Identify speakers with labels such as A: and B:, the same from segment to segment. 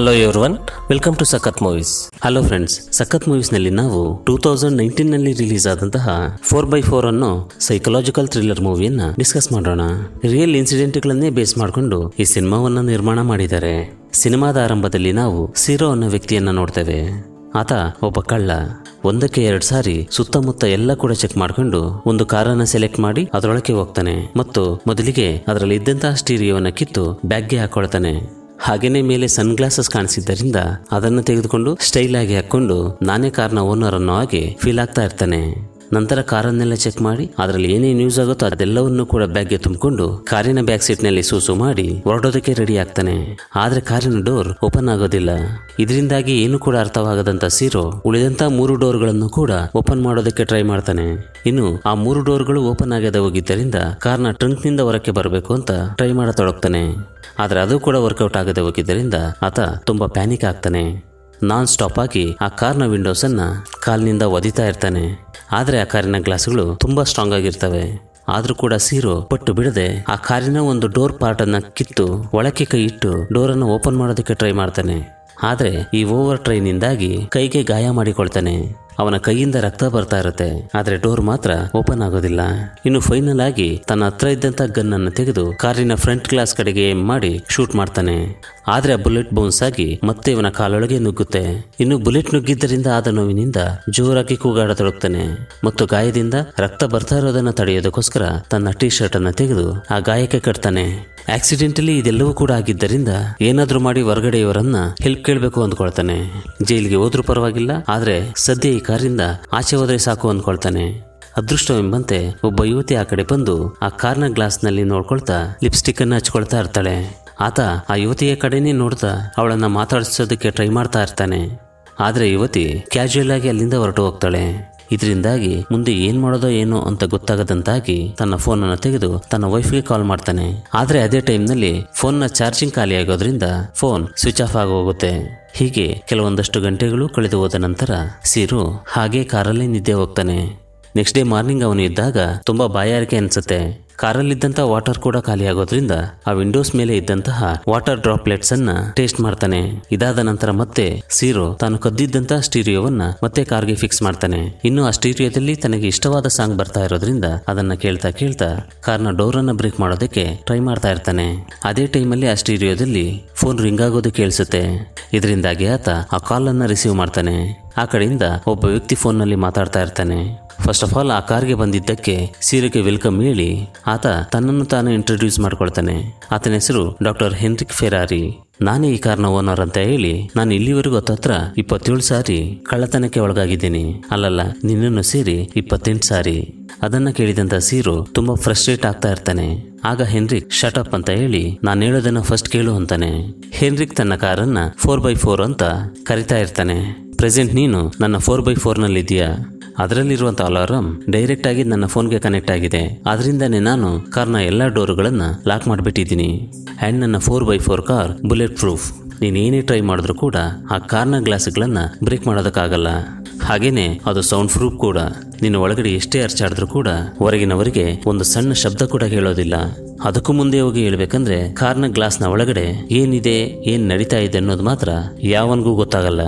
A: hello everyone welcome to Sakath movies hello friends Sakath ಮೂವೀಸ್ನಲ್ಲಿ ನಾವು two thousand ನೈನ್ಟೀನ್ನಲ್ಲಿ release ಆದಂತಹ ಫೋರ್ ಬೈ ಫೋರ್ ಅನ್ನೋ ಸೈಕಲಾಜಿಕಲ್ ಥ್ರಿಲ್ಲರ್ ಮೂವಿಯನ್ನು ಡಿಸ್ಕಸ್ ಮಾಡೋಣ ರಿಯಲ್ ಇನ್ಸಿಡೆಂಟ್ಗಳನ್ನೇ ಬೇಸ್ ಮಾಡಿಕೊಂಡು ಈ ಸಿನಿಮಾವನ್ನು ನಿರ್ಮಾಣ ಮಾಡಿದ್ದಾರೆ ಸಿನಿಮಾದ ಆರಂಭದಲ್ಲಿ ನಾವು ಸೀರೋ ಅನ್ನೋ ವ್ಯಕ್ತಿಯನ್ನು ನೋಡ್ತೇವೆ ಆತ ಒಬ್ಬ ಕಳ್ಳ ಒಂದಕ್ಕೆ ಎರಡು ಸಾರಿ ಸುತ್ತಮುತ್ತ ಎಲ್ಲ ಕೂಡ ಚೆಕ್ ಮಾಡ್ಕೊಂಡು ಒಂದು ಕಾರನ್ನ ಸೆಲೆಕ್ಟ್ ಮಾಡಿ ಅದರೊಳಗೆ ಹೋಗ್ತಾನೆ ಮತ್ತು ಮೊದಲಿಗೆ ಅದರಲ್ಲಿ ಇದ್ದಂತಹ ಸ್ಟೀರಿಯೋವನ್ನ ಕಿತ್ತು ಬ್ಯಾಗ್ಗೆ ಹಾಕೊಳ್ತಾನೆ ಹಾಗೇನೆ ಮೇಲೆ ಸನ್ ಗ್ಲಾಸಸ್ ಕಾಣಿಸಿದ್ದರಿಂದ ಅದನ್ನು ತೆಗೆದುಕೊಂಡು ಸ್ಟೈಲ್ ಆಗಿ ಹಾಕೊಂಡು ನಾನೇ ಕಾರ್ನ ಓನರ್ ಅನ್ನೋ ಹಾಗೆ ಫೀಲ್ ಆಗ್ತಾ ಇರ್ತಾನೆ ನಂತರ ಕಾರನ್ನೆಲ್ಲ ಚೆಕ್ ಮಾಡಿ ಅದರಲ್ಲಿ ಏನೇನು ಯೂಸ್ ಆಗುತ್ತೋ ಅದೆಲ್ಲವನ್ನೂ ಕೂಡ ಬ್ಯಾಗ್ಗೆ ತುಂಬಿಕೊಂಡು ಕಾರಿನ ಬ್ಯಾಕ್ ಸೀಟ್ ನಲ್ಲಿ ಸೂಸು ಮಾಡಿ ಹೊರಡೋದಕ್ಕೆ ರೆಡಿ ಆಗ್ತಾನೆ ಆದರೆ ಕಾರಿನ ಡೋರ್ ಓಪನ್ ಆಗೋದಿಲ್ಲ ಇದರಿಂದಾಗಿ ಏನು ಕೂಡ ಅರ್ಥವಾಗದಂತ ಸೀರೋ ಉಳಿದಂತ ಮೂರು ಡೋರ್ ಗಳನ್ನು ಕೂಡ ಓಪನ್ ಮಾಡೋದಕ್ಕೆ ಟ್ರೈ ಮಾಡ್ತಾನೆ ಇನ್ನು ಆ ಮೂರು ಡೋರ್ಗಳು ಓಪನ್ ಆಗದೆ ಹೋಗಿದ್ದರಿಂದ ಕಾರ್ನ ಟ್ರಂಕ್ ನಿಂದ ಹೊರಕ್ಕೆ ಬರಬೇಕು ಅಂತ ಟ್ರೈ ಮಾಡತೊಡಗ್ತಾನೆ ಆದರೆ ಅದು ಕೂಡ ವರ್ಕೌಟ್ ಆಗದೆ ಹೋಗಿದ್ದರಿಂದ ಆತ ತುಂಬಾ ಪ್ಯಾನಿಕ್ ಆಗ್ತಾನೆ ನಾನ್ ಸ್ಟಾಪ್ ಆಗಿ ಆ ಕಾರ್ನ ವಿಂಡೋಸನ್ನು ಕಾಲ್ನಿಂದ ಒದಿತಾ ಇರ್ತಾನೆ ಆದರೆ ಆ ಕಾರಿನ ಗ್ಲಾಸ್ಗಳು ತುಂಬ ಸ್ಟ್ರಾಂಗ್ ಆಗಿರ್ತವೆ ಆದರೂ ಕೂಡ ಸೀರೋ ಪಟ್ಟು ಬಿಡದೆ ಆ ಕಾರಿನ ಒಂದು ಡೋರ್ ಪಾರ್ಟ್ ಅನ್ನ ಕಿತ್ತು ಒಳಕ್ಕೆ ಕೈ ಇಟ್ಟು ಡೋರ್ ಅನ್ನು ಓಪನ್ ಮಾಡೋದಕ್ಕೆ ಟ್ರೈ ಮಾಡ್ತಾನೆ ಆದರೆ ಈ ಓವರ್ ಟ್ರೈನಿಂದಾಗಿ ಕೈಗೆ ಗಾಯ ಮಾಡಿಕೊಳ್ತಾನೆ ಅವನ ಕೈಯಿಂದ ರಕ್ತ ಬರ್ತಾ ಇರುತ್ತೆ ಆದ್ರೆ ಡೋರ್ ಮಾತ್ರ ಓಪನ್ ಆಗೋದಿಲ್ಲ ಇನ್ನು ಫೈನಲ್ ಆಗಿ ತನ್ನ ಹತ್ರ ಇದ್ದಂತ ಗನ್ ಅನ್ನು ತೆಗೆದು ಕಾರಿನ ಫ್ರಂಟ್ ಗ್ಲಾಸ್ ಕಡೆಗೆ ಮಾಡಿ ಶೂಟ್ ಮಾಡ್ತಾನೆ ಆದ್ರೆ ಆ ಬುಲೆಟ್ ಬೌನ್ಸ್ ಆಗಿ ಮತ್ತೆ ಇವನ ಕಾಲೊಳಗೆ ನುಗ್ಗುತ್ತೆ ಇನ್ನು ಬುಲೆಟ್ ನುಗ್ಗಿದ್ದರಿಂದ ಆದ ನೋವಿನಿಂದ ಜೋರಾಗಿ ಕೂಗಾಡತೊಡಗ್ತಾನೆ ಮತ್ತು ಗಾಯದಿಂದ ರಕ್ತ ಬರ್ತಾ ಇರೋದನ್ನ ತಡೆಯೋದಕ್ಕೋಸ್ಕರ ತನ್ನ ಟೀ ಶರ್ಟ್ ಅನ್ನು ತೆಗೆದು ಆ ಗಾಯಕ್ಕೆ ಕಟ್ತಾನೆ ಆಕ್ಸಿಡೆಂಟಲಿ ಇದೆಲ್ಲವೂ ಕೂಡ ಆಗಿದ್ದರಿಂದ ಏನಾದರೂ ಮಾಡಿ ಹೊರಗಡೆ ಇವರನ್ನ ಹೆಲ್ಪ್ ಕೇಳಬೇಕು ಅಂದ್ಕೊಳ್ತಾನೆ ಜೈಲಿಗೆ ಹೋದ್ರೂ ಪರವಾಗಿಲ್ಲ ಆದರೆ ಸದ್ಯ ಈ ಕಾರಿಂದ ಆಚೆ ಹೋದರೆ ಸಾಕು ಅಂದ್ಕೊಳ್ತಾನೆ ಅದೃಷ್ಟವೆಂಬಂತೆ ಒಬ್ಬ ಯುವತಿ ಆ ಕಡೆ ಬಂದು ಆ ಕಾರ್ನ ಗ್ಲಾಸ್ನಲ್ಲಿ ನೋಡ್ಕೊಳ್ತಾ ಲಿಪ್ಸ್ಟಿಕ್ ಅನ್ನು ಹಚ್ಕೊಳ್ತಾ ಇರ್ತಾಳೆ ಆತ ಆ ಯುವತಿಯ ಕಡೆನೇ ನೋಡ್ತಾ ಅವಳನ್ನ ಮಾತಾಡಿಸೋದಕ್ಕೆ ಟ್ರೈ ಮಾಡ್ತಾ ಇರ್ತಾನೆ ಆದರೆ ಯುವತಿ ಕ್ಯಾಶುಯಲ್ ಆಗಿ ಅಲ್ಲಿಂದ ಹೊರಟು ಹೋಗ್ತಾಳೆ ಇದರಿಂದಾಗಿ ಮುಂದೆ ಏನ್ ಮಾಡೋದೋ ಏನೋ ಅಂತ ಗೊತ್ತಾಗದಂತಾಗಿ ತನ್ನ ಫೋನ್ ಅನ್ನು ತೆಗೆದು ತನ್ನ ವೈಫ್ಗೆ ಕಾಲ್ ಮಾಡ್ತಾನೆ ಆದ್ರೆ ಅದೇ ಟೈಮ್ನಲ್ಲಿ ಫೋನ್ನ ಫೋನ್ ನ ಚಾರ್ಜಿಂಗ್ ಖಾಲಿ ಆಗೋದ್ರಿಂದ ಫೋನ್ ಸ್ವಿಚ್ ಆಫ್ ಆಗೋಗುತ್ತೆ ಹೀಗೆ ಕೆಲವೊಂದಷ್ಟು ಗಂಟೆಗಳು ಕಳೆದು ಹೋದ ನಂತರ ಸಿರು ಹಾಗೆ ಕಾರಲ್ಲಿ ನಿದ್ದೆ ಹೋಗ್ತಾನೆ ನೆಕ್ಸ್ಟ್ ಡೇ ಮಾರ್ನಿಂಗ್ ಅವನು ಇದ್ದಾಗ ತುಂಬಾ ಬಾಯಾರಿಕೆ ಅನಿಸುತ್ತೆ ಕಾರಲ್ಲಿದ್ದಂತ ವಾಟರ್ ಕೂಡ ಖಾಲಿಯಾಗೋದ್ರಿಂದ ಆ ವಿಂಡೋಸ್ ಮೇಲೆ ಇದ್ದಂತಹ ವಾಟರ್ ಡ್ರಾಪ್ಲೆಟ್ಸ್ ಅನ್ನ ಟೇಸ್ಟ್ ಮಾಡ್ತಾನೆ ಇದಾದ ನಂತರ ಮತ್ತೆ ಸೀರೋ ತಾನು ಕದ್ದಿದ್ದಂತಹ ಸ್ಟೀರಿಯೋವನ್ನ ಮತ್ತೆ ಕಾರ್ಗೆ ಫಿಕ್ಸ್ ಮಾಡ್ತಾನೆ ಇನ್ನು ಆ ಸ್ಟೀರಿಯೋದಲ್ಲಿ ತನಗೆ ಇಷ್ಟವಾದ ಸಾಂಗ್ ಬರ್ತಾ ಇರೋದ್ರಿಂದ ಅದನ್ನ ಕೇಳ್ತಾ ಕೇಳ್ತಾ ಕಾರ್ನ ಡೋರ್ ಅನ್ನ ಬ್ರೇಕ್ ಮಾಡೋದಕ್ಕೆ ಟ್ರೈ ಮಾಡ್ತಾ ಇರ್ತಾನೆ ಅದೇ ಟೈಮಲ್ಲಿ ಆ ಸ್ಟೀರಿಯೋದಲ್ಲಿ ಫೋನ್ ರಿಂಗ್ ಆಗೋದು ಕೇಳಿಸುತ್ತೆ ಇದರಿಂದಾಗಿ ಆತ ಆ ಕಾಲ್ ಅನ್ನ ರಿಸೀವ್ ಮಾಡ್ತಾನೆ ಆ ಕಡೆಯಿಂದ ಒಬ್ಬ ವ್ಯಕ್ತಿ ಫೋನ್ ನಲ್ಲಿ ಮಾತಾಡ್ತಾ ಇರ್ತಾನೆ ಫಸ್ಟ್ ಆಫ್ ಆಲ್ ಆ ಕಾರ್ಗೆ ಬಂದಿದ್ದಕ್ಕೆ ಸೀರೆಗೆ ವೆಲ್ಕಮ್ ಹೇಳಿ ಆತ ತನ್ನನ್ನು ತಾನು ಇಂಟ್ರೊಡ್ಯೂಸ್ ಮಾಡ್ಕೊಳ್ತಾನೆ ಆತನ ಹೆಸರು ಡಾಕ್ಟರ್ ಹೆನ್ರಿಕ್ ಫೆರಾರಿ ನಾನೇ ಈ ಕಾರ್ನ ಓನರ್ ಅಂತ ಹೇಳಿ ನಾನು ಇಲ್ಲಿವರೆಗೂ ಹತ್ರ ಇಪ್ಪತ್ತೇಳು ಸಾರಿ ಕಳ್ಳತನಕ್ಕೆ ಒಳಗಾಗಿದ್ದೀನಿ ಅಲ್ಲಲ್ಲ ನಿನ್ನನ್ನು ಸೇರಿ ಇಪ್ಪತ್ತೆಂಟು ಸಾರಿ ಅದನ್ನ ಕೇಳಿದಂತ ಸೀರು ತುಂಬಾ ಫ್ರಸ್ಟ್ರೇಟ್ ಆಗ್ತಾ ಇರ್ತಾನೆ ಆಗ ಹೆನ್ರಿಕ್ ಅಪ್ ಅಂತ ಹೇಳಿ ನಾನು ಹೇಳೋದನ್ನ ಫಸ್ಟ್ ಕೇಳು ಅಂತಾನೆ ಹೆನ್ರಿಕ್ ತನ್ನ ಕಾರನ್ನ ಫೋರ್ ಬೈ ಫೋರ್ ಅಂತ ಕರಿತಾ ಇರ್ತಾನೆ ಪ್ರೆಸೆಂಟ್ ನೀನು ನನ್ನ ಫೋರ್ ಬೈ ಫೋರ್ನಲ್ಲಿದ್ದೀಯಾ ಅದರಲ್ಲಿರುವಂಥ ಅಲಾರಂ ಡೈರೆಕ್ಟ್ ಆಗಿ ನನ್ನ ಫೋನ್ಗೆ ಕನೆಕ್ಟ್ ಆಗಿದೆ ಅದರಿಂದನೇ ನಾನು ಕಾರ್ನ ಎಲ್ಲ ಡೋರ್ಗಳನ್ನು ಲಾಕ್ ಮಾಡಿಬಿಟ್ಟಿದ್ದೀನಿ ಆ್ಯಂಡ್ ನನ್ನ four by four car bulletproof ನೀನೇನೇ ಟ್ರೈ ಮಾಡಿದ್ರು ಕೂಡ ಆ ಕಾರ್ನ ಗ್ಲಾಸ್ಗಳನ್ನು ಬ್ರೇಕ್ ಮಾಡೋದಕ್ಕಾಗಲ್ಲ ಹಾಗೇನೆ ಅದು ಸೌಂಡ್ ಪ್ರೂಫ್ ಕೂಡ ನಿನ್ನ ಒಳಗಡೆ ಎಷ್ಟೇ ಅರ್ಚಾಡಿದ್ರು ಕೂಡ ಹೊರಗಿನವರಿಗೆ ಒಂದು ಸಣ್ಣ ಶಬ್ದ ಕೂಡ ಹೇಳೋದಿಲ್ಲ ಅದಕ್ಕೂ ಮುಂದೆ ಹೋಗಿ ಹೇಳ್ಬೇಕಂದ್ರೆ ಕಾರ್ನ ಗ್ಲಾಸ್ನ ಒಳಗಡೆ ಏನಿದೆ ಏನ್ ನಡೀತಾ ಇದೆ ಅನ್ನೋದು ಮಾತ್ರ ಯಾವನ್ಗೂ ಗೊತ್ತಾಗಲ್ಲ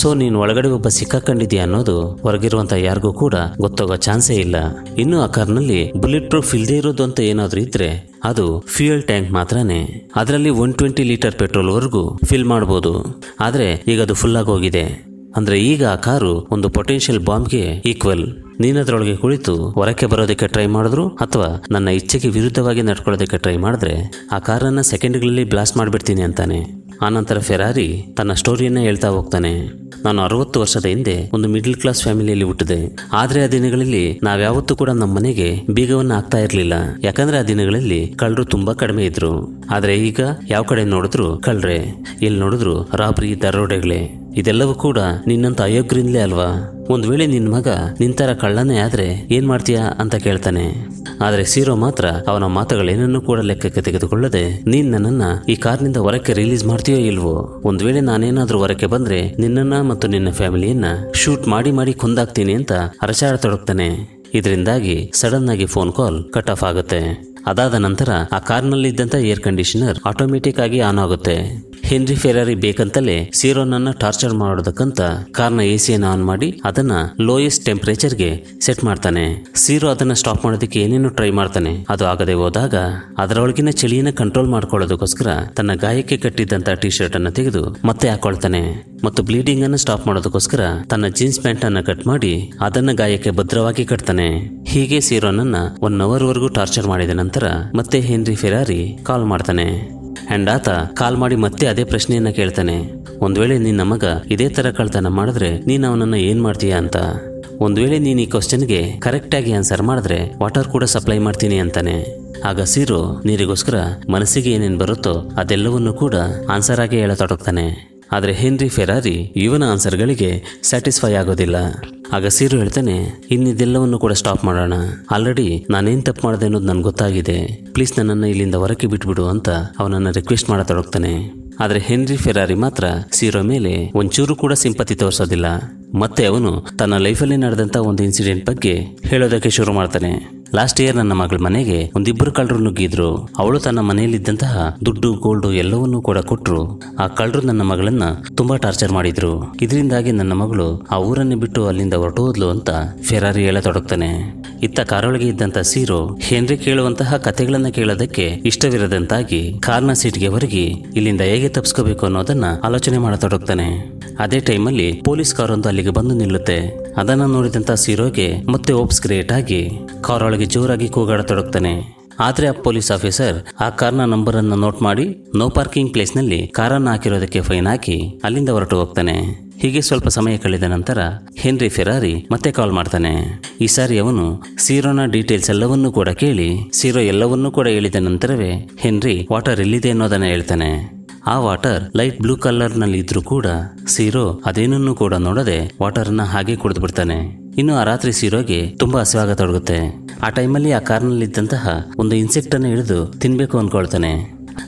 A: ಸೊ ನೀನು ಒಳಗಡೆ ಒಬ್ಬ ಸಿಕ್ಕಾಕೊಂಡಿದ್ಯಾ ಅನ್ನೋದು ಹೊರಗಿರುವಂತ ಯಾರಿಗೂ ಕೂಡ ಗೊತ್ತಾಗೋ ಚಾನ್ಸೇ ಇಲ್ಲ ಇನ್ನು ಆ ಕಾರ್ನಲ್ಲಿ ಬುಲೆಟ್ ಪ್ರೂಫ್ ಇಲ್ದೇ ಇರೋದು ಅಂತ ಏನಾದರೂ ಇದ್ರೆ ಅದು ಫ್ಯೂಯಲ್ ಟ್ಯಾಂಕ್ ಮಾತ್ರನೇ ಅದರಲ್ಲಿ ಒನ್ ಟ್ವೆಂಟಿ ಲೀಟರ್ ಪೆಟ್ರೋಲ್ವರೆಗೂ ಫಿಲ್ ಮಾಡ್ಬೋದು ಆದರೆ ಈಗ ಅದು ಫುಲ್ ಹೋಗಿದೆ ಅಂದ್ರೆ ಈಗ ಆ ಕಾರು ಒಂದು ಪೊಟೆನ್ಷಿಯಲ್ ಬಾಂಬ್ಗೆ ಈಕ್ವಲ್ ನೀನದ್ರೊಳಗೆ ಕುಳಿತು ಹೊರಕ್ಕೆ ಬರೋದಕ್ಕೆ ಟ್ರೈ ಮಾಡಿದ್ರು ಅಥವಾ ನನ್ನ ಇಚ್ಛೆಗೆ ವಿರುದ್ಧವಾಗಿ ನಡ್ಕೊಳ್ಳೋದಕ್ಕೆ ಟ್ರೈ ಮಾಡಿದ್ರೆ ಆ ಕಾರನ್ನು ಸೆಕೆಂಡ್ಗಳಲ್ಲಿ ಬ್ಲಾಸ್ಟ್ ಮಾಡಿಬಿಡ್ತೀನಿ ಅಂತಾನೆ ಆನಂತರ ಫೆರಾರಿ ತನ್ನ ಸ್ಟೋರಿಯನ್ನ ಹೇಳ್ತಾ ಹೋಗ್ತಾನೆ ನಾನು ಅರವತ್ತು ವರ್ಷದ ಹಿಂದೆ ಒಂದು ಮಿಡಲ್ ಕ್ಲಾಸ್ ಫ್ಯಾಮಿಲಿಯಲ್ಲಿ ಹುಟ್ಟಿದೆ ಆದರೆ ಆ ದಿನಗಳಲ್ಲಿ ನಾವ್ಯಾವತ್ತೂ ಕೂಡ ನಮ್ಮ ಮನೆಗೆ ಬೀಗವನ್ನು ಹಾಕ್ತಾ ಇರಲಿಲ್ಲ ಯಾಕಂದ್ರೆ ಆ ದಿನಗಳಲ್ಲಿ ಕಳ್ಳರು ತುಂಬಾ ಕಡಿಮೆ ಇದ್ರು ಆದರೆ ಈಗ ಯಾವ ಕಡೆ ನೋಡಿದ್ರು ಕಳ್ಳ್ರೆ ಎಲ್ಲಿ ನೋಡಿದ್ರು ರಾಬ್ರಿ ದರೋಡೆಗಳೇ ಇದೆಲ್ಲವೂ ಕೂಡ ನಿನ್ನಂತ ಅಯೋಗ್ಯರಿಂದಲೇ ಅಲ್ವಾ ಒಂದು ವೇಳೆ ನಿನ್ನ ಮಗ ನಿಂತರ ಕಳ್ಳನೇ ಆದ್ರೆ ಏನು ಮಾಡ್ತೀಯಾ ಅಂತ ಕೇಳ್ತಾನೆ ಆದ್ರೆ ಸೀರೋ ಮಾತ್ರ ಅವನ ಮಾತುಗಳೇನನ್ನು ಕೂಡ ಲೆಕ್ಕಕ್ಕೆ ತೆಗೆದುಕೊಳ್ಳದೆ ನೀನ್ ನನ್ನನ್ನು ಈ ಕಾರ್ನಿಂದ ಹೊರಕ್ಕೆ ರಿಲೀಸ್ ಮಾಡ್ತೀಯೋ ಇಲ್ವೋ ಒಂದ್ ವೇಳೆ ನಾನೇನಾದರೂ ಹೊರಕ್ಕೆ ಬಂದ್ರೆ ನಿನ್ನನ್ನ ಮತ್ತು ನಿನ್ನ ಫ್ಯಾಮಿಲಿಯನ್ನ ಶೂಟ್ ಮಾಡಿ ಮಾಡಿ ಕುಂದಾಕ್ತೀನಿ ಅಂತ ಅರಚಾಡ ತೊಡಗ್ತಾನೆ ಇದರಿಂದಾಗಿ ಸಡನ್ ಆಗಿ ಫೋನ್ ಕಾಲ್ ಕಟ್ ಆಫ್ ಆಗುತ್ತೆ ಅದಾದ ನಂತರ ಆ ಕಾರ್ನಲ್ಲಿದ್ದಂಥ ಏರ್ ಕಂಡೀಷನರ್ ಆಟೋಮೆಟಿಕ್ ಆಗಿ ಆನ್ ಆಗುತ್ತೆ ಹೆನ್ರಿ ಫೆರಾರಿ ಬೇಕಂತಲೇ ಸೀರೋನನ್ನು ಟಾರ್ಚರ್ ಮಾಡೋದಕ್ಕಂತ ಕಾರ್ನ ಎಸಿಯನ್ನು ಆನ್ ಮಾಡಿ ಅದನ್ನ ಲೋಯೆಸ್ಟ್ ಟೆಂಪರೇಚರ್ಗೆ ಸೆಟ್ ಮಾಡ್ತಾನೆ ಸೀರೋ ಅದನ್ನ ಸ್ಟಾಪ್ ಮಾಡೋದಕ್ಕೆ ಏನೇನು ಟ್ರೈ ಮಾಡ್ತಾನೆ ಅದು ಆಗದೆ ಹೋದಾಗ ಅದರೊಳಗಿನ ಚಳಿಯನ್ನು ಕಂಟ್ರೋಲ್ ಮಾಡ್ಕೊಳ್ಳೋದಕ್ಕೋಸ್ಕರ ತನ್ನ ಗಾಯಕ್ಕೆ ಕಟ್ಟಿದ್ದಂತ ಟಿ ಶರ್ಟ್ ಅನ್ನು ತೆಗೆದು ಮತ್ತೆ ಹಾಕೊಳ್ತಾನೆ ಮತ್ತು ಬ್ಲೀಡಿಂಗ್ ಅನ್ನು ಸ್ಟಾಪ್ ಮಾಡೋದಕ್ಕೋಸ್ಕರ ತನ್ನ ಜೀನ್ಸ್ ಪ್ಯಾಂಟ್ ಅನ್ನು ಕಟ್ ಮಾಡಿ ಅದನ್ನ ಗಾಯಕ್ಕೆ ಭದ್ರವಾಗಿ ಕಟ್ತಾನೆ ಹೀಗೆ ಸೀರೋನನ್ನ ಒನ್ ಅವರ್ ವರೆಗೂ ಟಾರ್ಚರ್ ಮಾಡಿದ ನಂತರ ಮತ್ತೆ ಹೆನ್ರಿ ಫೆರಾರಿ ಕಾಲ್ ಮಾಡ್ತಾನೆ ಆ್ಯಂಡ್ ಆತ ಕಾಲ್ ಮಾಡಿ ಮತ್ತೆ ಅದೇ ಪ್ರಶ್ನೆಯನ್ನು ಕೇಳ್ತಾನೆ ಒಂದು ವೇಳೆ ನಿನ್ನ ಮಗ ಇದೇ ಥರ ಕಳ್ತನ ಮಾಡಿದ್ರೆ ನೀನು ಅವನನ್ನು ಏನು ಮಾಡ್ತೀಯಾ ಅಂತ ಒಂದು ವೇಳೆ ನೀನು ಈ ಕ್ವಶನ್ಗೆ ಕರೆಕ್ಟಾಗಿ ಆನ್ಸರ್ ಮಾಡಿದ್ರೆ ವಾಟರ್ ಕೂಡ ಸಪ್ಲೈ ಮಾಡ್ತೀನಿ ಅಂತಾನೆ ಆಗ ಸೀರು ನೀರಿಗೋಸ್ಕರ ಮನಸ್ಸಿಗೆ ಏನೇನು ಬರುತ್ತೋ ಅದೆಲ್ಲವನ್ನು ಕೂಡ ಆನ್ಸರ್ ಆಗಿ ಹೇಳತೊಡಗ್ತಾನೆ ಆದರೆ ಹೆನ್ರಿ ಫೆರಾರಿ ಇವನ ಆನ್ಸರ್ಗಳಿಗೆ ಸ್ಯಾಟಿಸ್ಫೈ ಆಗೋದಿಲ್ಲ ಆಗ ಸೀರು ಹೇಳ್ತಾನೆ ಇನ್ನಿದೆಲ್ಲವನ್ನು ಕೂಡ ಸ್ಟಾಪ್ ಮಾಡೋಣ ಆಲ್ರೆಡಿ ನಾನೇನ್ ತಪ್ಪು ಮಾಡಿದೆ ಅನ್ನೋದು ನನ್ಗೆ ಗೊತ್ತಾಗಿದೆ ಪ್ಲೀಸ್ ನನ್ನನ್ನು ಇಲ್ಲಿಂದ ಹೊರಕ್ಕೆ ಬಿಟ್ಬಿಡು ಅಂತ ಅವನನ್ನು ರಿಕ್ವೆಸ್ಟ್ ಮಾಡತೊಡಗ್ತಾನೆ ಆದರೆ ಹೆನ್ರಿ ಫೆರಾರಿ ಮಾತ್ರ ಸೀರೋ ಮೇಲೆ ಒಂಚೂರು ಕೂಡ ಸಿಂಪತಿ ತೋರಿಸೋದಿಲ್ಲ ಮತ್ತೆ ಅವನು ತನ್ನ ಲೈಫಲ್ಲಿ ನಡೆದಂತ ಒಂದು ಇನ್ಸಿಡೆಂಟ್ ಬಗ್ಗೆ ಹೇಳೋದಕ್ಕೆ ಶುರು ಮಾಡ್ತಾನೆ ಲಾಸ್ಟ್ ಇಯರ್ ನನ್ನ ಮಗಳ ಮನೆಗೆ ಒಂದಿಬ್ಬರು ಕಳ್ಳರು ನುಗ್ಗಿದ್ರು ಅವಳು ತನ್ನ ಮನೆಯಲ್ಲಿದ್ದಂತಹ ದುಡ್ಡು ಗೋಲ್ಡು ಎಲ್ಲವನ್ನೂ ಕೂಡ ಕೊಟ್ಟರು ಆ ಕಳ್ಳರು ನನ್ನ ಮಗಳನ್ನ ತುಂಬಾ ಟಾರ್ಚರ್ ಮಾಡಿದ್ರು ಇದರಿಂದಾಗಿ ನನ್ನ ಮಗಳು ಆ ಊರನ್ನು ಬಿಟ್ಟು ಅಲ್ಲಿಂದ ಹೊರಟೋದ್ಲು ಅಂತ ಫೆರಾರಿ ಹೇಳತೊಡಗ್ತಾನೆ ಇತ್ತ ಕಾರೊಳಗೆ ಇದ್ದಂತ ಸೀರೋ ಹೆನ್ರಿ ಕೇಳುವಂತಹ ಕಥೆಗಳನ್ನು ಕೇಳೋದಕ್ಕೆ ಇಷ್ಟವಿರದಂತಾಗಿ ಕಾರ್ನ ಸೀಟ್ಗೆ ಹೊರಗಿ ಇಲ್ಲಿಂದ ಹೇಗೆ ತಪ್ಪಿಸ್ಕೋಬೇಕು ಅನ್ನೋದನ್ನ ಆಲೋಚನೆ ಮಾಡತೊಡಗ್ತಾನೆ ಅದೇ ಟೈಮಲ್ಲಿ ಪೊಲೀಸ್ ಕಾರೊಂದು ಅಲ್ಲಿಗೆ ಬಂದು ನಿಲ್ಲುತ್ತೆ ಅದನ್ನು ನೋಡಿದಂತ ಸೀರೋಗೆ ಮತ್ತೆ ಓಪ್ಸ್ ಕ್ರಿಯೇಟ್ ಆಗಿ ಕಾರೊಳಗೆ ಜೋರಾಗಿ ಕೂಗಾಡತೊಡಗ್ತಾನೆ ಆದರೆ ಆ ಪೊಲೀಸ್ ಆಫೀಸರ್ ಆ ಕಾರ್ನ ನಂಬರ್ ಅನ್ನು ನೋಟ್ ಮಾಡಿ ನೋ ಪಾರ್ಕಿಂಗ್ ಪ್ಲೇಸ್ನಲ್ಲಿ ಕಾರನ್ನು ಹಾಕಿರೋದಕ್ಕೆ ಫೈನ್ ಹಾಕಿ ಅಲ್ಲಿಂದ ಹೊರಟು ಹೋಗ್ತಾನೆ ಹೀಗೆ ಸ್ವಲ್ಪ ಸಮಯ ಕಳೆದ ನಂತರ ಹೆನ್ರಿ ಫೆರಾರಿ ಮತ್ತೆ ಕಾಲ್ ಮಾಡ್ತಾನೆ ಈ ಸಾರಿ ಅವನು ಸೀರೋನ ಡೀಟೇಲ್ಸ್ ಎಲ್ಲವನ್ನೂ ಕೂಡ ಕೇಳಿ ಸೀರೋ ಎಲ್ಲವನ್ನೂ ಕೂಡ ಹೇಳಿದ ನಂತರವೇ ಹೆನ್ರಿ ವಾಟರ್ ಎಲ್ಲಿದೆ ಅನ್ನೋದನ್ನ ಹೇಳ್ತಾನೆ ಆ ವಾಟರ್ ಲೈಟ್ ಬ್ಲೂ ಕಲರ್ನಲ್ಲಿ ಇದ್ರೂ ಕೂಡ ಸೀರೋ ಅದೇನನ್ನೂ ಕೂಡ ನೋಡದೆ ವಾಟರ್ನ ಹಾಗೆ ಕುಡಿದು ಬಿಡ್ತಾನೆ ಇನ್ನು ಆ ರಾತ್ರಿ ಸೀರೋಗೆ ತುಂಬಾ ಹಸಿವಾಗತೊಡಗುತ್ತೆ ಆ ಟೈಮಲ್ಲಿ ಆ ಕಾರ್ನಲ್ಲಿದ್ದಂತಹ ಒಂದು ಇನ್ಸೆಕ್ಟ್ ಅನ್ನು ಹಿಡಿದು ತಿನ್ಬೇಕು ಅನ್ಕೊಳ್ತಾನೆ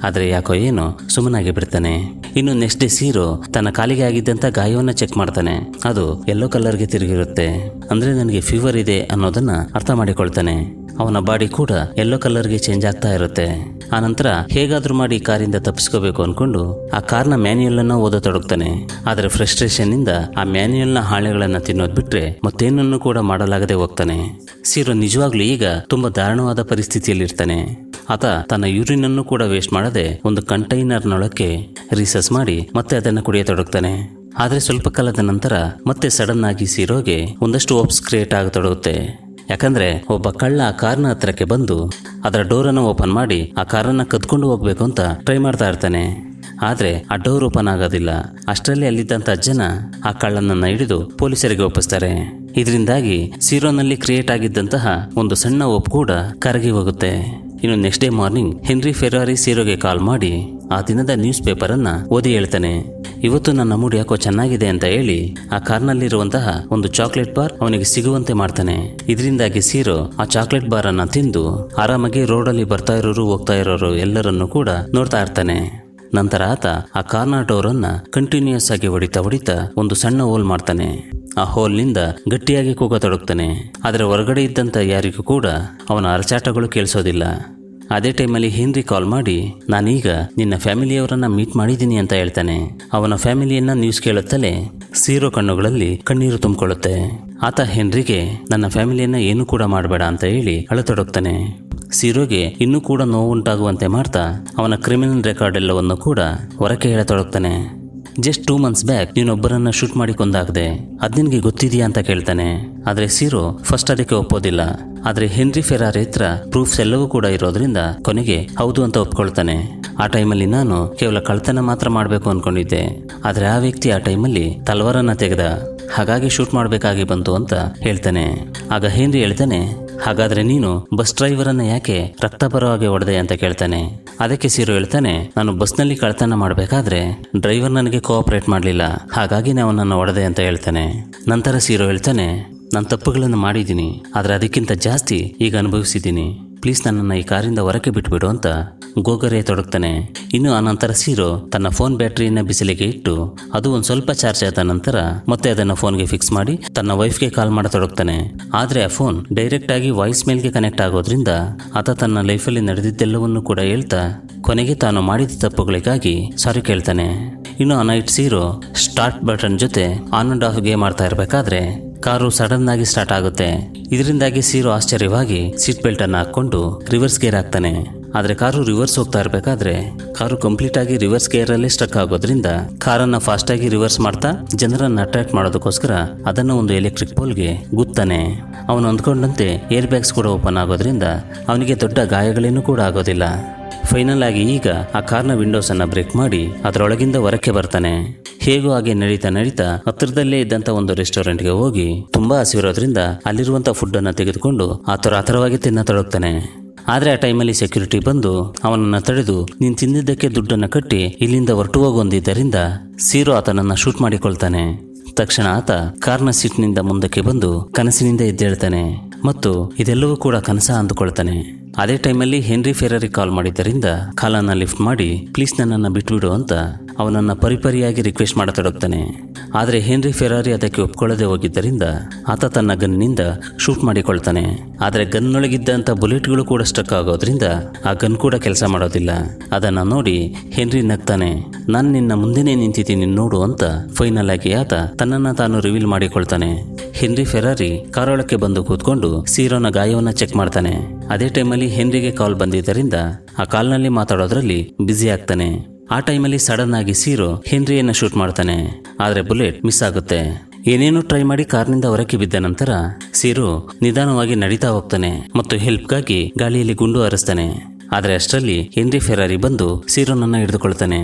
A: ಆದರೆ ಯಾಕೋ ಏನು ಸುಮ್ಮನಾಗಿ ಬಿಡ್ತಾನೆ ಇನ್ನು ನೆಕ್ಸ್ಟ್ ಡೇ ಸೀರೋ ತನ್ನ ಕಾಲಿಗೆ ಆಗಿದ್ದಂಥ ಗಾಯವನ್ನು ಚೆಕ್ ಮಾಡ್ತಾನೆ ಅದು ಯೆಲ್ಲೋ ಕಲರ್ಗೆ ತಿರುಗಿರುತ್ತೆ ಅಂದ್ರೆ ನನಗೆ ಫೀವರ್ ಇದೆ ಅನ್ನೋದನ್ನ ಅರ್ಥ ಮಾಡಿಕೊಳ್ತಾನೆ ಅವನ ಬಾಡಿ ಕೂಡ ಯೆಲ್ಲೋ ಕಲರ್ಗೆ ಚೇಂಜ್ ಆಗ್ತಾ ಇರುತ್ತೆ ಆನಂತರ ಹೇಗಾದ್ರೂ ಮಾಡಿ ಕಾರಿಂದ ತಪ್ಪಿಸ್ಕೋಬೇಕು ಅನ್ಕೊಂಡು ಆ ಕಾರ್ನ ಮ್ಯಾನ್ಯಲ್ ಅನ್ನ ತೊಡಗ್ತಾನೆ ಆದರೆ ಫ್ರಸ್ಟ್ರೇಷನ್ ಇಂದ ಆ ಮ್ಯಾನ್ಯಲ್ ನ ಹಾಳೆಗಳನ್ನ ತಿನ್ನೋದ್ ಬಿಟ್ರೆ ಮತ್ತೇನನ್ನು ಕೂಡ ಮಾಡಲಾಗದೆ ಹೋಗ್ತಾನೆ ಸೀರೋ ನಿಜವಾಗ್ಲೂ ಈಗ ತುಂಬಾ ದಾರುಣವಾದ ಪರಿಸ್ಥಿತಿಯಲ್ಲಿರ್ತಾನೆ ಆತ ತನ್ನ ಯೂರಿನ್ ಅನ್ನು ಕೂಡ ವೇಸ್ಟ್ ಮಾಡದೆ ಒಂದು ಕಂಟೈನರ್ನೊಳಕ್ಕೆ ರಿಸರ್ಚ್ ಮಾಡಿ ಮತ್ತೆ ಅದನ್ನು ಕುಡಿಯತೊಡಗ್ತಾನೆ ಆದರೆ ಸ್ವಲ್ಪ ಕಾಲದ ನಂತರ ಮತ್ತೆ ಸಡನ್ ಆಗಿ ಸೀರೋಗೆ ಒಂದಷ್ಟು ಓಪ್ಸ್ ಕ್ರಿಯೇಟ್ ಆಗತೊಡಗುತ್ತೆ ಯಾಕಂದ್ರೆ ಒಬ್ಬ ಕಳ್ಳ ಆ ಕಾರ್ನ ಹತ್ತಿರಕ್ಕೆ ಬಂದು ಅದರ ಡೋರ್ ಅನ್ನು ಓಪನ್ ಮಾಡಿ ಆ ಕಾರನ್ನು ಕದ್ಕೊಂಡು ಹೋಗಬೇಕು ಅಂತ ಟ್ರೈ ಮಾಡ್ತಾ ಇರ್ತಾನೆ ಆದ್ರೆ ಆ ಡೋರ್ ಓಪನ್ ಆಗೋದಿಲ್ಲ ಅಷ್ಟರಲ್ಲಿ ಅಲ್ಲಿದ್ದಂಥ ಜನ ಆ ಕಳ್ಳನನ್ನು ಹಿಡಿದು ಪೊಲೀಸರಿಗೆ ಒಪ್ಪಿಸ್ತಾರೆ ಇದರಿಂದಾಗಿ ಸೀರೋನಲ್ಲಿ ಕ್ರಿಯೇಟ್ ಆಗಿದ್ದಂತಹ ಒಂದು ಸಣ್ಣ ಒಪ್ಪು ಕೂಡ ಕರಗಿ ಹೋಗುತ್ತೆ ಇನ್ನು next day morning Henry Ferrari ಸೀರೋಗೆ ಕಾಲ್ ಮಾಡಿ ಆ ದಿನದ ನ್ಯೂಸ್ ಪೇಪರ್ ಅನ್ನ ಓದಿ ಹೇಳ್ತಾನೆ ಇವತ್ತು ನನ್ನ ಮೂಡಿ ಯಾಕೋ ಚೆನ್ನಾಗಿದೆ ಅಂತ ಹೇಳಿ ಆ ಕಾರ್ನಲ್ಲಿರುವಂತಹ ಒಂದು ಚಾಕ್ಲೇಟ್ ಬಾರ್ ಅವನಿಗೆ ಸಿಗುವಂತೆ ಮಾಡ್ತಾನೆ ಇದರಿಂದಾಗಿ ಸೀರೋ ಆ ಚಾಕ್ಲೇಟ್ ಬಾರ್ ಅನ್ನ ತಿಂದು ಆರಾಮಾಗಿ ರೋಡಲ್ಲಿ ಬರ್ತಾ ಇರೋರು ಹೋಗ್ತಾ ಇರೋರು ಎಲ್ಲರನ್ನು ಕೂಡ ನೋಡ್ತಾ ಇರ್ತಾನೆ ನಂತರ ಆತ ಆ ಕಾರ್ನರ್ ಅನ್ನ ಕಂಟಿನ್ಯೂಸ್ ಆಗಿ ಹೊಡಿತಾ ಹೊಡಿತಾ ಒಂದು ಸಣ್ಣ ಹೋಲ್ ಮಾಡ್ತಾನೆ ಆ ಹೋಲ್ನಿಂದ ಗಟ್ಟಿಯಾಗಿ ತೊಡಗ್ತಾನೆ ಆದರೆ ಹೊರಗಡೆ ಇದ್ದಂಥ ಯಾರಿಗೂ ಕೂಡ ಅವನ ಅರಚಾಟಗಳು ಕೇಳಿಸೋದಿಲ್ಲ ಅದೇ ಟೈಮಲ್ಲಿ ಹೆನ್ರಿ ಕಾಲ್ ಮಾಡಿ ನಾನೀಗ ನಿನ್ನ ಫ್ಯಾಮಿಲಿಯವರನ್ನ ಮೀಟ್ ಮಾಡಿದ್ದೀನಿ ಅಂತ ಹೇಳ್ತಾನೆ ಅವನ ಫ್ಯಾಮಿಲಿಯನ್ನು ನ್ಯೂಸ್ ಕೇಳುತ್ತಲೇ ಸೀರೋ ಕಣ್ಣುಗಳಲ್ಲಿ ಕಣ್ಣೀರು ತುಂಬಿಕೊಳ್ಳುತ್ತೆ ಆತ ಹೆನ್ರಿಗೆ ನನ್ನ ಫ್ಯಾಮಿಲಿಯನ್ನ ಏನು ಕೂಡ ಮಾಡಬೇಡ ಅಂತ ಹೇಳಿ ಅಳತೊಡಗ್ತಾನೆ ಸಿರೋಗೆ ಇನ್ನೂ ಕೂಡ ನೋವುಂಟಾಗುವಂತೆ ಮಾಡ್ತಾ ಅವನ ಕ್ರಿಮಿನಲ್ ರೆಕಾರ್ಡ್ ಎಲ್ಲವನ್ನು ಕೂಡ ಹೊರಕ್ಕೆ ಹೇಳತೊಡಗ್ತಾನೆ ಜಸ್ಟ್ ಟೂ ಮಂತ್ಸ್ ಬ್ಯಾಕ್ ನೀನೊಬ್ಬರನ್ನ ಶೂಟ್ ಮಾಡಿ ಕೊಂದಾಗದೆ ಅದ್ ನಿನಗೆ ಗೊತ್ತಿದೆಯಾ ಅಂತ ಕೇಳ್ತಾನೆ ಆದರೆ ಸಿರೋ ಫಸ್ಟ್ ಅದಕ್ಕೆ ಒಪ್ಪೋದಿಲ್ಲ ಆದರೆ ಹೆನ್ರಿ ಫೆರಾರ್ ಹತ್ರ ಪ್ರೂಫ್ಸ್ ಎಲ್ಲವೂ ಕೂಡ ಇರೋದ್ರಿಂದ ಕೊನೆಗೆ ಹೌದು ಅಂತ ಒಪ್ಕೊಳ್ತಾನೆ ಆ ಟೈಮಲ್ಲಿ ನಾನು ಕೇವಲ ಕಳ್ತನ ಮಾತ್ರ ಮಾಡಬೇಕು ಅಂದ್ಕೊಂಡಿದ್ದೆ ಆದರೆ ಆ ವ್ಯಕ್ತಿ ಆ ಟೈಮಲ್ಲಿ ತಲವಾರನ್ನ ತೆಗೆದ ಹಾಗಾಗಿ ಶೂಟ್ ಮಾಡಬೇಕಾಗಿ ಬಂತು ಅಂತ ಹೇಳ್ತಾನೆ ಆಗ ಹೇನ್ರಿ ಹೇಳ್ತಾನೆ ಹಾಗಾದ್ರೆ ನೀನು ಬಸ್ ಡ್ರೈವರನ್ನು ಯಾಕೆ ರಕ್ತಪರವಾಗಿ ಒಡೆದೆ ಹೊಡೆದೆ ಅಂತ ಕೇಳ್ತಾನೆ ಅದಕ್ಕೆ ಸೀರು ಹೇಳ್ತಾನೆ ನಾನು ಬಸ್ನಲ್ಲಿ ಕಳತನ ಮಾಡಬೇಕಾದ್ರೆ ಡ್ರೈವರ್ ನನಗೆ ಕೋಆಪರೇಟ್ ಮಾಡಲಿಲ್ಲ ಹಾಗಾಗಿ ನಾವು ನನ್ನ ಹೊಡೆದೆ ಅಂತ ಹೇಳ್ತಾನೆ ನಂತರ ಸೀರು ಹೇಳ್ತಾನೆ ನಾನು ತಪ್ಪುಗಳನ್ನು ಮಾಡಿದ್ದೀನಿ ಆದರೆ ಅದಕ್ಕಿಂತ ಜಾಸ್ತಿ ಈಗ ಅನುಭವಿಸಿದ್ದೀನಿ ಪ್ಲೀಸ್ ನನ್ನನ್ನು ಈ ಕಾರಿಂದ ಹೊರಕ್ಕೆ ಬಿಟ್ಬಿಡು ಅಂತ ಗೋಗರೆ ತೊಡಗ್ತಾನೆ ಇನ್ನು ಆ ನಂತರ ಸೀರೋ ತನ್ನ ಫೋನ್ ಬ್ಯಾಟರಿಯನ್ನ ಬಿಸಿಲಿಗೆ ಇಟ್ಟು ಅದು ಒಂದು ಸ್ವಲ್ಪ ಚಾರ್ಜ್ ಆದ ನಂತರ ಮತ್ತೆ ಅದನ್ನು ಫೋನ್ಗೆ ಫಿಕ್ಸ್ ಮಾಡಿ ತನ್ನ ವೈಫ್ಗೆ ಕಾಲ್ ಮಾಡತೊಡಗ್ತಾನೆ ಆದರೆ ಆ ಫೋನ್ ಡೈರೆಕ್ಟ್ ಆಗಿ ವಾಯ್ಸ್ ಮೇಲ್ಗೆ ಕನೆಕ್ಟ್ ಆಗೋದ್ರಿಂದ ಆತ ತನ್ನ ಲೈಫಲ್ಲಿ ನಡೆದಿದ್ದೆಲ್ಲವನ್ನೂ ಕೂಡ ಹೇಳ್ತಾ ಕೊನೆಗೆ ತಾನು ಮಾಡಿದ ತಪ್ಪುಗಳಿಗಾಗಿ ಸಾರಿ ಕೇಳ್ತಾನೆ ಇನ್ನು ಆ ನೈಟ್ ಸೀರೋ ಸ್ಟಾರ್ಟ್ ಬಟನ್ ಜೊತೆ ಆನ್ ಅಂಡ್ ಆಫ್ ಗೇಮ್ ಮಾಡ್ತಾ ಇರಬೇಕಾದ್ರೆ ಕಾರು ಸಡನ್ ಆಗಿ ಸ್ಟಾರ್ಟ್ ಆಗುತ್ತೆ ಇದರಿಂದಾಗಿ ಸೀರೋ ಆಶ್ಚರ್ಯವಾಗಿ ಸೀಟ್ ಬೆಲ್ಟ್ ಅನ್ನು ಹಾಕೊಂಡು ರಿವರ್ಸ್ ಗೇರ್ ಹಾಕ್ತಾನೆ ಆದರೆ ಕಾರು ರಿವರ್ಸ್ ಹೋಗ್ತಾ ಇರಬೇಕಾದ್ರೆ ಕಾರು ಕಂಪ್ಲೀಟ್ ಆಗಿ ರಿವರ್ಸ್ ಅಲ್ಲಿ ಸ್ಟಕ್ ಆಗೋದ್ರಿಂದ ಕಾರನ್ನು ಫಾಸ್ಟಾಗಿ ರಿವರ್ಸ್ ಮಾಡ್ತಾ ಜನರನ್ನು ಅಟ್ರಾಕ್ಟ್ ಮಾಡೋದಕ್ಕೋಸ್ಕರ ಅದನ್ನು ಒಂದು ಎಲೆಕ್ಟ್ರಿಕ್ ಪೋಲ್ಗೆ ಗುತ್ತಾನೆ ಅವನು ಅಂದ್ಕೊಂಡಂತೆ ಏರ್ ಬ್ಯಾಗ್ಸ್ ಕೂಡ ಓಪನ್ ಆಗೋದ್ರಿಂದ ಅವನಿಗೆ ದೊಡ್ಡ ಗಾಯಗಳೇನು ಕೂಡ ಆಗೋದಿಲ್ಲ ಫೈನಲ್ ಆಗಿ ಈಗ ಆ ಕಾರ್ನ ವಿಂಡೋಸನ್ನು ಬ್ರೇಕ್ ಮಾಡಿ ಅದರೊಳಗಿಂದ ಹೊರಕ್ಕೆ ಬರ್ತಾನೆ ಹೇಗೋ ಹಾಗೆ ನಡೀತಾ ನಡೀತಾ ಹತ್ತಿರದಲ್ಲೇ ಇದ್ದಂಥ ಒಂದು ರೆಸ್ಟೋರೆಂಟ್ಗೆ ಹೋಗಿ ತುಂಬ ಹಸಿವಿರೋದ್ರಿಂದ ಅಲ್ಲಿರುವಂಥ ಫುಡ್ಡನ್ನು ತೆಗೆದುಕೊಂಡು ಆತರ ಆತರವಾಗಿ ತಿನ್ನತೊಡಗ್ತಾನೆ ಆದರೆ ಆ ಟೈಮಲ್ಲಿ ಸೆಕ್ಯೂರಿಟಿ ಬಂದು ಅವನನ್ನು ತಡೆದು ನೀನು ತಿಂದಿದ್ದಕ್ಕೆ ದುಡ್ಡನ್ನು ಕಟ್ಟಿ ಇಲ್ಲಿಂದ ಹೊರಟು ಹೋಗೊಂದಿದ್ದರಿಂದ ಸೀರೋ ಆತನನ್ನು ಶೂಟ್ ಮಾಡಿಕೊಳ್ತಾನೆ ತಕ್ಷಣ ಆತ ಕಾರ್ನ ಸೀಟ್ನಿಂದ ಮುಂದಕ್ಕೆ ಬಂದು ಕನಸಿನಿಂದ ಎದ್ದೇಳ್ತಾನೆ ಮತ್ತು ಇದೆಲ್ಲವೂ ಕೂಡ ಕನಸ ಅಂದುಕೊಳ್ತಾನೆ ಅದೇ ಟೈಮಲ್ಲಿ ಹೆನ್ರಿ ಫೆರರಿ ಕಾಲ್ ಮಾಡಿದ್ದರಿಂದ ಕಾಲನ್ನು ಲಿಫ್ಟ್ ಮಾಡಿ ಪ್ಲೀಸ್ ನನ್ನನ್ನು ಬಿಟ್ಟುಬಿಡು ಅಂತ ಅವನನ್ನು ಪರಿಪರಿಯಾಗಿ ರಿಕ್ವೆಸ್ಟ್ ಮಾಡತೊಡಗ್ತಾನೆ ಆದರೆ ಹೆನ್ರಿ ಫೆರಾರಿ ಅದಕ್ಕೆ ಒಪ್ಕೊಳ್ಳದೆ ಹೋಗಿದ್ದರಿಂದ ಆತ ತನ್ನ ಗನ್ನಿಂದ ಶೂಟ್ ಮಾಡಿಕೊಳ್ತಾನೆ ಆದರೆ ಗನ್ನೊಳಗಿದ್ದಂಥ ಬುಲೆಟ್ಗಳು ಕೂಡ ಸ್ಟಕ್ ಆಗೋದ್ರಿಂದ ಆ ಗನ್ ಕೂಡ ಕೆಲಸ ಮಾಡೋದಿಲ್ಲ ಅದನ್ನು ನೋಡಿ ಹೆನ್ರಿ ನಗ್ತಾನೆ ನಾನು ನಿನ್ನ ಮುಂದೆನೇ ನಿಂತಿದ್ದೀನಿ ನೋಡು ಅಂತ ಫೈನಲ್ ಆಗಿ ಆತ ತನ್ನನ್ನು ತಾನು ರಿವೀಲ್ ಮಾಡಿಕೊಳ್ತಾನೆ ಹೆನ್ರಿ ಫೆರಾರಿ ಕಾರೊಳಕ್ಕೆ ಬಂದು ಕೂತ್ಕೊಂಡು ಸೀರೋನ ಗಾಯವನ್ನು ಚೆಕ್ ಮಾಡ್ತಾನೆ ಅದೇ ಟೈಮಲ್ಲಿ ಹೆನ್ರಿಗೆ ಕಾಲ್ ಬಂದಿದ್ದರಿಂದ ಆ ಕಾಲ್ನಲ್ಲಿ ಮಾತಾಡೋದ್ರಲ್ಲಿ ಬ್ಯುಸಿ ಆಗ್ತಾನೆ ಆ ಟೈಮಲ್ಲಿ ಸಡನ್ ಆಗಿ ಸೀರು ಹೆನ್ರಿಯನ್ನು ಶೂಟ್ ಮಾಡ್ತಾನೆ ಆದರೆ ಬುಲೆಟ್ ಮಿಸ್ ಆಗುತ್ತೆ ಏನೇನೋ ಟ್ರೈ ಮಾಡಿ ಕಾರ್ನಿಂದ ಹೊರಕ್ಕೆ ಬಿದ್ದ ನಂತರ ಸೀರು ನಿಧಾನವಾಗಿ ನಡೀತಾ ಹೋಗ್ತಾನೆ ಮತ್ತು ಹೆಲ್ಪ್ಗಾಗಿ ಗಾಳಿಯಲ್ಲಿ ಗುಂಡು ಹಾರಿಸ್ತಾನೆ ಆದರೆ ಅಷ್ಟರಲ್ಲಿ ಹೆನ್ರಿ ಫೆರಾರಿ ಬಂದು ಸೀರೋನನ್ನು ಹಿಡಿದುಕೊಳ್ತಾನೆ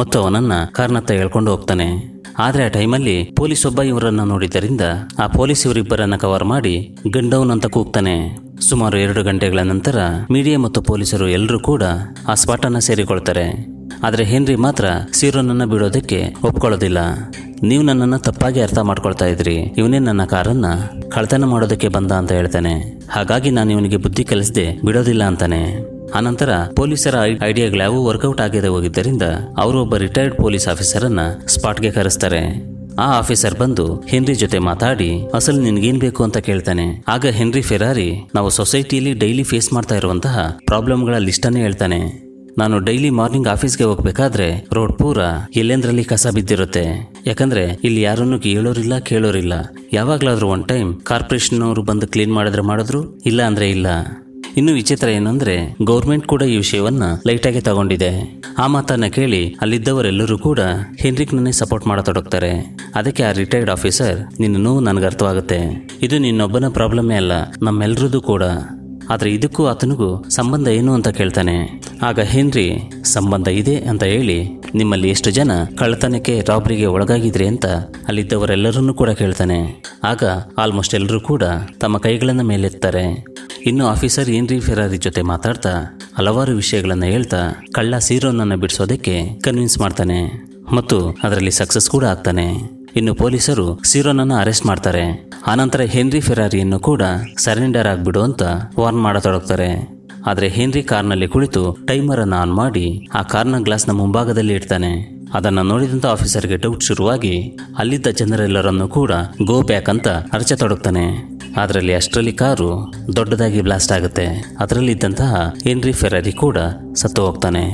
A: ಮತ್ತು ಅವನನ್ನು ಕಾರ್ನತ್ತ ಹೇಳ್ಕೊಂಡು ಹೋಗ್ತಾನೆ ಆದರೆ ಆ ಟೈಮಲ್ಲಿ ಪೊಲೀಸ್ ಒಬ್ಬ ಇವರನ್ನು ನೋಡಿದ್ದರಿಂದ ಆ ಪೊಲೀಸ್ ಇವರಿಬ್ಬರನ್ನ ಕವರ್ ಮಾಡಿ ಗಂಡೌನ್ ಅಂತ ಕೂಗ್ತಾನೆ ಸುಮಾರು ಎರಡು ಗಂಟೆಗಳ ನಂತರ ಮೀಡಿಯಾ ಮತ್ತು ಪೊಲೀಸರು ಎಲ್ಲರೂ ಕೂಡ ಆ ಸ್ಪಾಟನ್ನು ಸೇರಿಕೊಳ್ತಾರೆ ಆದರೆ ಹೆನ್ರಿ ಮಾತ್ರ ಸೀರೋನನ್ನು ಬಿಡೋದಕ್ಕೆ ಒಪ್ಕೊಳ್ಳೋದಿಲ್ಲ ನೀವು ನನ್ನನ್ನು ತಪ್ಪಾಗಿ ಅರ್ಥ ಮಾಡ್ಕೊಳ್ತಾ ಇದ್ರಿ ಇವನೇ ನನ್ನ ಕಾರನ್ನು ಕಳತನ ಮಾಡೋದಕ್ಕೆ ಬಂದ ಅಂತ ಹೇಳ್ತಾನೆ ಹಾಗಾಗಿ ನಾನು ಇವನಿಗೆ ಬುದ್ಧಿ ಕಲಿಸದೆ ಬಿಡೋದಿಲ್ಲ ಅಂತಾನೆ ಆನಂತರ ಪೊಲೀಸರ ಐಡಿಯಾಗಳು ವರ್ಕೌಟ್ ಆಗದೆ ಹೋಗಿದ್ದರಿಂದ ಅವರು ಒಬ್ಬ ರಿಟೈರ್ಡ್ ಪೊಲೀಸ್ ಆಫೀಸರನ್ನು ಸ್ಪಾಟ್ಗೆ ಕರೆಸ್ತಾರೆ ಆ ಆಫೀಸರ್ ಬಂದು ಹೆನ್ರಿ ಜೊತೆ ಮಾತಾಡಿ ಅಸಲು ನಿನ್ಗೇನ್ ಬೇಕು ಅಂತ ಕೇಳ್ತಾನೆ ಆಗ ಹೆನ್ರಿ ಫೆರಾರಿ ನಾವು ಸೊಸೈಟಿಯಲ್ಲಿ ಡೈಲಿ ಫೇಸ್ ಮಾಡ್ತಾ ಇರುವಂತಹ ಪ್ರಾಬ್ಲಮ್ಗಳ ಲಿಸ್ಟನ್ನೇ ಹೇಳ್ತಾನೆ ನಾನು ಡೈಲಿ ಮಾರ್ನಿಂಗ್ ಆಫೀಸ್ಗೆ ಹೋಗ್ಬೇಕಾದ್ರೆ ರೋಡ್ ಪೂರ ಎಲ್ಲೆಂದ್ರಲ್ಲಿ ಕಸ ಬಿದ್ದಿರುತ್ತೆ ಯಾಕಂದ್ರೆ ಇಲ್ಲಿ ಯಾರನ್ನು ಕೇಳೋರಿಲ್ಲ ಕೇಳೋರಿಲ್ಲ ಯಾವಾಗ್ಲಾದ್ರೂ ಒನ್ ಟೈಮ್ ಕಾರ್ಪೊರೇಷನ್ ಅವರು ಬಂದು ಕ್ಲೀನ್ ಮಾಡಿದ್ರೆ ಮಾಡಿದ್ರು ಇಲ್ಲ ಅಂದ್ರೆ ಇಲ್ಲ ಇನ್ನು ವಿಚಿತ್ರ ಏನಂದ್ರೆ ಗೌರ್ಮೆಂಟ್ ಕೂಡ ಈ ವಿಷಯವನ್ನ ಲೈಟಾಗಿ ತಗೊಂಡಿದೆ ಆ ಮಾತನ್ನ ಕೇಳಿ ಅಲ್ಲಿದ್ದವರೆಲ್ಲರೂ ಕೂಡ ಹೆನ್ರಿಕ್ ನನ್ನೇ ಸಪೋರ್ಟ್ ಮಾಡತೊಡಗ್ತಾರೆ ಅದಕ್ಕೆ ಆ ರಿಟೈರ್ಡ್ ಆಫೀಸರ್ ನಿನ್ನ ನೋವು ನನಗೆ ಅರ್ಥವಾಗುತ್ತೆ ಇದು ನಿನ್ನೊಬ್ಬನ ಪ್ರಾಬ್ಲಮೇ ಅಲ್ಲ ನಮ್ಮೆಲ್ಲರದ್ದು ಕೂಡ ಆದರೆ ಇದಕ್ಕೂ ಆತನಿಗೂ ಸಂಬಂಧ ಏನು ಅಂತ ಕೇಳ್ತಾನೆ ಆಗ ಹೆನ್ರಿ ಸಂಬಂಧ ಇದೆ ಅಂತ ಹೇಳಿ ನಿಮ್ಮಲ್ಲಿ ಎಷ್ಟು ಜನ ಕಳ್ಳತನಕ್ಕೆ ರಾಬ್ರಿಗೆ ಒಳಗಾಗಿದ್ರಿ ಅಂತ ಅಲ್ಲಿದ್ದವರೆಲ್ಲರನ್ನೂ ಕೂಡ ಕೇಳ್ತಾನೆ ಆಗ ಆಲ್ಮೋಸ್ಟ್ ಎಲ್ಲರೂ ಕೂಡ ತಮ್ಮ ಕೈಗಳನ್ನು ಮೇಲೆತ್ತಾರೆ ಇನ್ನು ಆಫೀಸರ್ ಏನ್ರಿ ಫೆರಾರಿ ಜೊತೆ ಮಾತಾಡ್ತಾ ಹಲವಾರು ವಿಷಯಗಳನ್ನು ಹೇಳ್ತಾ ಕಳ್ಳ ಸೀರೋನನ್ನು ಬಿಡಿಸೋದಕ್ಕೆ ಕನ್ವಿನ್ಸ್ ಮಾಡ್ತಾನೆ ಮತ್ತು ಅದರಲ್ಲಿ ಸಕ್ಸಸ್ ಕೂಡ ಆಗ್ತಾನೆ ಇನ್ನು ಪೊಲೀಸರು ಸಿರೋನನ್ನ ಅರೆಸ್ಟ್ ಮಾಡ್ತಾರೆ ಆನಂತರ ಹೆನ್ರಿ ಫೆರಾರಿಯನ್ನು ಕೂಡ ಸರೆಂಡರ್ ಆಗ್ಬಿಡು ಅಂತ ವಾರ್ನ್ ಮಾಡತೊಡಗ್ತಾರೆ ಆದರೆ ಹೆನ್ರಿ ಕಾರ್ನಲ್ಲಿ ಕುಳಿತು ಟೈಮರ್ ಅನ್ನು ಆನ್ ಮಾಡಿ ಆ ಕಾರ್ನ ಗ್ಲಾಸ್ನ ಮುಂಭಾಗದಲ್ಲಿ ಇಡ್ತಾನೆ ಅದನ್ನು ನೋಡಿದಂಥ ಆಫೀಸರ್ಗೆ ಡೌಟ್ ಶುರುವಾಗಿ ಅಲ್ಲಿದ್ದ ಜನರೆಲ್ಲರನ್ನು ಕೂಡ ಗೋ ಬ್ಯಾಕ್ ಅಂತ ಅರಚೆ ತೊಡಗ್ತಾನೆ ಅದರಲ್ಲಿ ಅಷ್ಟರಲ್ಲಿ ಕಾರು ದೊಡ್ಡದಾಗಿ ಬ್ಲಾಸ್ಟ್ ಆಗುತ್ತೆ ಅದರಲ್ಲಿದ್ದಂತಹ ಹೆನ್ರಿ ಫೆರಾರಿ ಕೂಡ ಸತ್ತು ಹೋಗ್ತಾನೆ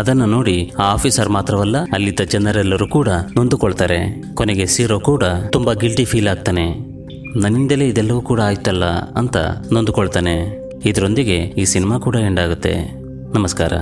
A: ಅದನ್ನು ನೋಡಿ ಆ ಆಫೀಸರ್ ಮಾತ್ರವಲ್ಲ ಅಲ್ಲಿದ್ದ ಜನರೆಲ್ಲರೂ ಕೂಡ ನೊಂದುಕೊಳ್ತಾರೆ ಕೊನೆಗೆ ಸೀರೋ ಕೂಡ ತುಂಬಾ ಗಿಲ್ಟಿ ಫೀಲ್ ಆಗ್ತಾನೆ ನನ್ನಿಂದಲೇ ಇದೆಲ್ಲವೂ ಕೂಡ ಆಯ್ತಲ್ಲ ಅಂತ ನೊಂದುಕೊಳ್ತಾನೆ ಇದರೊಂದಿಗೆ ಈ ಸಿನಿಮಾ ಕೂಡ ಎಂಡ್ ಆಗುತ್ತೆ ನಮಸ್ಕಾರ